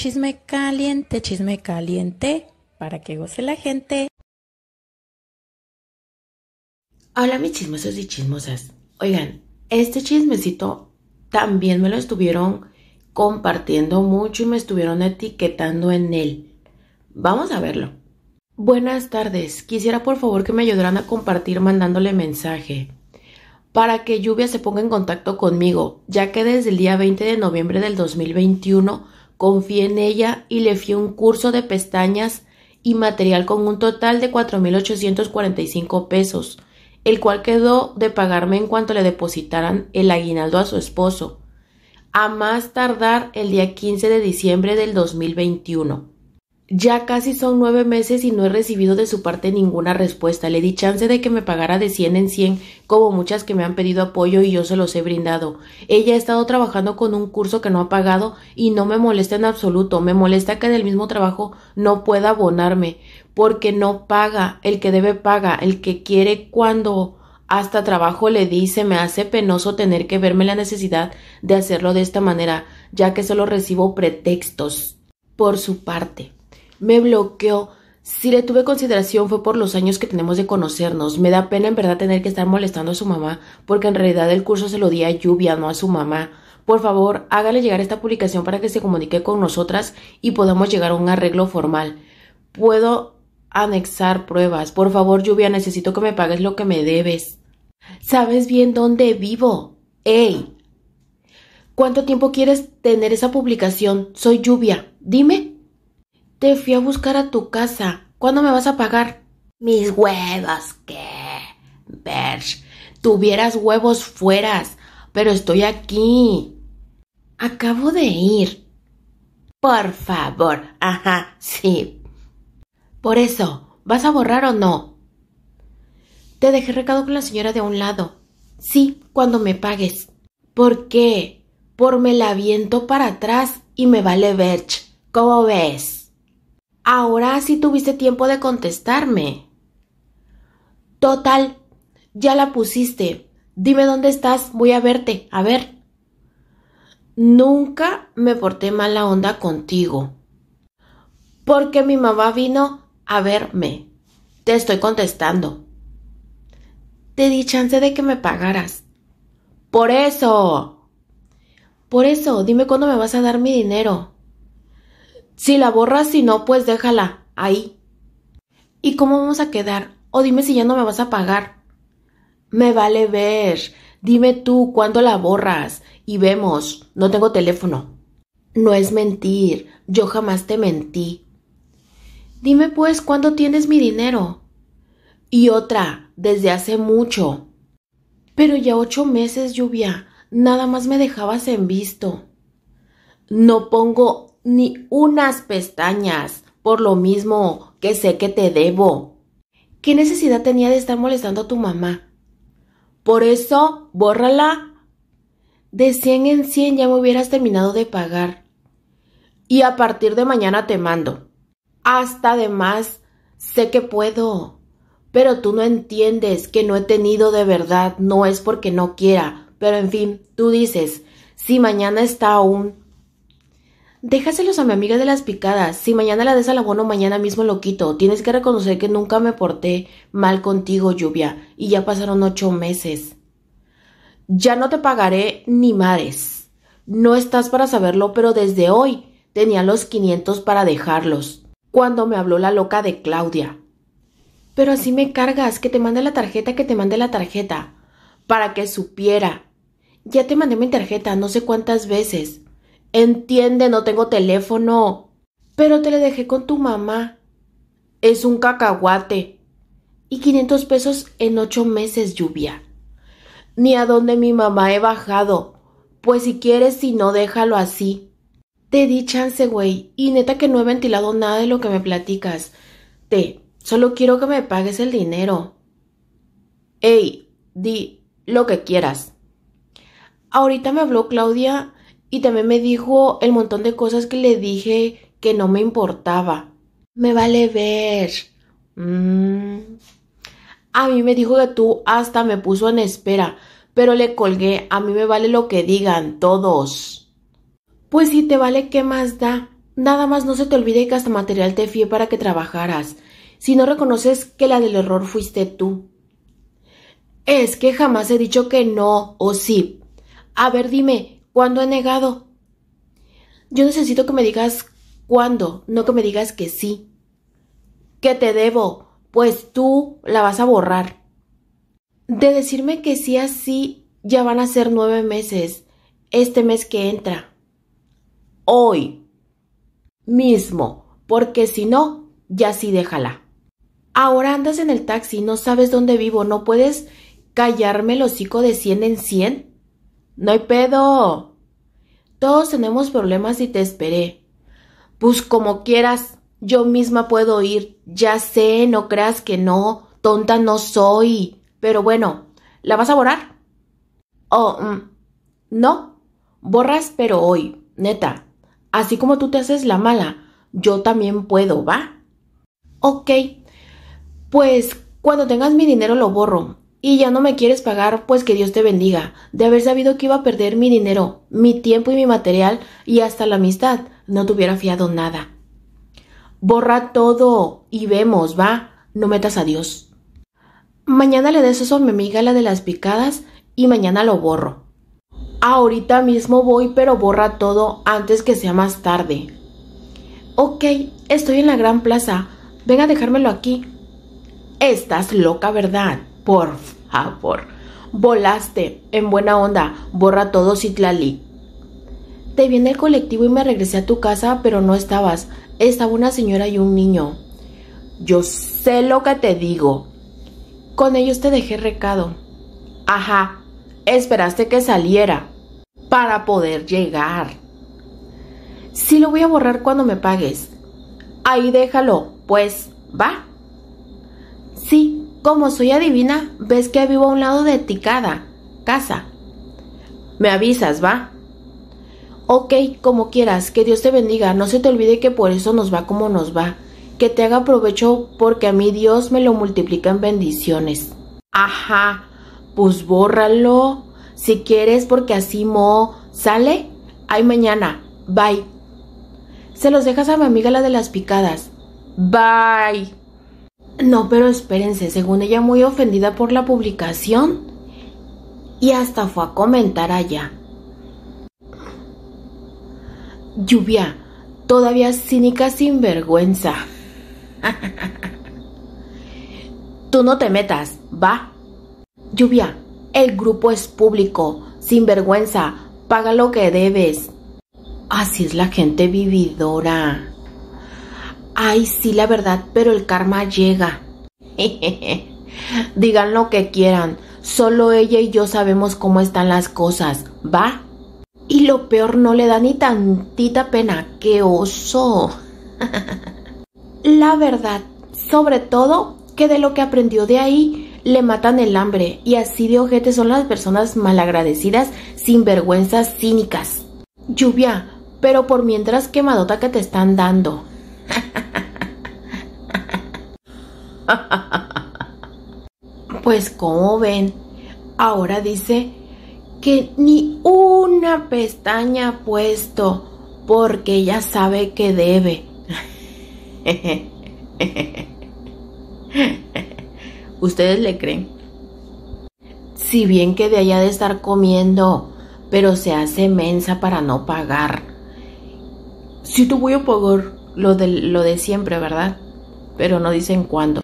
Chisme caliente, chisme caliente, para que goce la gente. Hola mis chismosos y chismosas. Oigan, este chismecito también me lo estuvieron compartiendo mucho y me estuvieron etiquetando en él. Vamos a verlo. Buenas tardes. Quisiera por favor que me ayudaran a compartir mandándole mensaje para que Lluvia se ponga en contacto conmigo, ya que desde el día 20 de noviembre del 2021 Confié en ella y le fui un curso de pestañas y material con un total de 4.845 pesos, el cual quedó de pagarme en cuanto le depositaran el aguinaldo a su esposo, a más tardar el día 15 de diciembre del 2021. Ya casi son nueve meses y no he recibido de su parte ninguna respuesta. Le di chance de que me pagara de 100 en cien, como muchas que me han pedido apoyo y yo se los he brindado. Ella ha estado trabajando con un curso que no ha pagado y no me molesta en absoluto. Me molesta que del mismo trabajo no pueda abonarme, porque no paga. El que debe paga, el que quiere cuando hasta trabajo le dice me hace penoso tener que verme la necesidad de hacerlo de esta manera, ya que solo recibo pretextos por su parte me bloqueó. Si le tuve consideración fue por los años que tenemos de conocernos. Me da pena en verdad tener que estar molestando a su mamá, porque en realidad el curso se lo di a Lluvia, no a su mamá. Por favor, hágale llegar esta publicación para que se comunique con nosotras y podamos llegar a un arreglo formal. Puedo anexar pruebas. Por favor, Lluvia, necesito que me pagues lo que me debes. ¿Sabes bien dónde vivo? ¡Ey! ¿Cuánto tiempo quieres tener esa publicación? Soy Lluvia. Dime te fui a buscar a tu casa. ¿Cuándo me vas a pagar? Mis huevos, ¿qué? Berch tuvieras huevos fueras, pero estoy aquí. Acabo de ir. Por favor, ajá, sí. Por eso, ¿vas a borrar o no? Te dejé recado con la señora de un lado. Sí, cuando me pagues. ¿Por qué? Por me la viento para atrás y me vale Berch. ¿Cómo ves? Ahora sí tuviste tiempo de contestarme. Total, ya la pusiste. Dime dónde estás, voy a verte, a ver. Nunca me porté mala onda contigo. Porque mi mamá vino a verme. Te estoy contestando. Te di chance de que me pagaras. Por eso. Por eso, dime cuándo me vas a dar mi dinero. Si la borras, si no, pues déjala ahí. ¿Y cómo vamos a quedar? O dime si ya no me vas a pagar. Me vale ver. Dime tú cuándo la borras y vemos. No tengo teléfono. No es mentir. Yo jamás te mentí. Dime pues cuándo tienes mi dinero. Y otra, desde hace mucho. Pero ya ocho meses, lluvia. Nada más me dejabas en visto. No pongo ni unas pestañas por lo mismo que sé que te debo. ¿Qué necesidad tenía de estar molestando a tu mamá? Por eso, bórrala. De 100 en 100 ya me hubieras terminado de pagar. Y a partir de mañana te mando. Hasta además sé que puedo. Pero tú no entiendes que no he tenido de verdad, no es porque no quiera. Pero en fin, tú dices, si mañana está aún Déjaselos a mi amiga de las picadas. Si mañana la des desalabono, mañana mismo lo quito. Tienes que reconocer que nunca me porté mal contigo, lluvia, y ya pasaron ocho meses. Ya no te pagaré ni mares. No estás para saberlo, pero desde hoy tenía los 500 para dejarlos. Cuando me habló la loca de Claudia. Pero así me cargas, que te mande la tarjeta, que te mande la tarjeta. Para que supiera. Ya te mandé mi tarjeta no sé cuántas veces. Entiende, no tengo teléfono. Pero te le dejé con tu mamá. Es un cacahuate. Y 500 pesos en ocho meses lluvia. Ni a dónde mi mamá he bajado. Pues si quieres, si no, déjalo así. Te di chance, güey. Y neta que no he ventilado nada de lo que me platicas. Te, solo quiero que me pagues el dinero. Ey, di lo que quieras. Ahorita me habló Claudia y también me dijo el montón de cosas que le dije que no me importaba. Me vale ver. Mm. A mí me dijo que tú hasta me puso en espera, pero le colgué. A mí me vale lo que digan todos. Pues si te vale, ¿qué más da? Nada más no se te olvide que hasta material te fíe para que trabajaras. Si no reconoces que la del error fuiste tú. Es que jamás he dicho que no o sí. A ver, dime, ¿Cuándo he negado? Yo necesito que me digas cuándo, no que me digas que sí. ¿Qué te debo, pues tú la vas a borrar. De decirme que sí así, ya van a ser nueve meses, este mes que entra. Hoy mismo, porque si no, ya sí déjala. Ahora andas en el taxi, no sabes dónde vivo, no puedes callarme el hocico de cien en cien. No hay pedo. Todos tenemos problemas y te esperé. Pues como quieras, yo misma puedo ir. Ya sé, no creas que no. Tonta no soy. Pero bueno, ¿la vas a borrar? Oh, mm, no. Borras, pero hoy, neta. Así como tú te haces la mala, yo también puedo, ¿va? Ok. Pues cuando tengas mi dinero lo borro y ya no me quieres pagar, pues que Dios te bendiga. De haber sabido que iba a perder mi dinero, mi tiempo y mi material y hasta la amistad, no te hubiera fiado nada. Borra todo y vemos, va, no metas a Dios. Mañana le des eso a mi amiga la de las picadas y mañana lo borro. Ahorita mismo voy, pero borra todo antes que sea más tarde. Ok, estoy en la gran plaza. Venga, a dejármelo aquí. Estás loca, ¿verdad? Por favor, volaste, en buena onda, borra todo Citlali. Te vi en el colectivo y me regresé a tu casa, pero no estabas. Estaba una señora y un niño. Yo sé lo que te digo. Con ellos te dejé recado. Ajá, esperaste que saliera para poder llegar. Sí lo voy a borrar cuando me pagues. Ahí déjalo, pues, ¿va? Sí, como soy adivina, ves que vivo a un lado de ti casa. Me avisas, ¿va? Ok, como quieras, que Dios te bendiga, no se te olvide que por eso nos va como nos va, que te haga provecho porque a mí Dios me lo multiplica en bendiciones. Ajá, pues bórralo, si quieres porque así mo, sale, ay mañana, bye. Se los dejas a mi amiga la de las picadas, bye. No, pero espérense, según ella muy ofendida por la publicación y hasta fue a comentar allá. Lluvia, todavía cínica sin vergüenza. Tú no te metas, va. Lluvia, el grupo es público, sin vergüenza, paga lo que debes. Así es la gente vividora ay, sí, la verdad, pero el karma llega. Digan lo que quieran, solo ella y yo sabemos cómo están las cosas, ¿va? Y lo peor no le da ni tantita pena, qué oso. la verdad, sobre todo que de lo que aprendió de ahí le matan el hambre y así de ojete son las personas malagradecidas, sinvergüenzas, cínicas. Lluvia, pero por mientras quemadota que te están dando. pues como ven, ahora dice que ni una pestaña ha puesto porque ella sabe que debe. ¿Ustedes le creen? Si bien que de allá de estar comiendo, pero se hace mensa para no pagar. Si sí, tú voy a pagar lo de, lo de siempre, ¿verdad? Pero no dicen cuándo.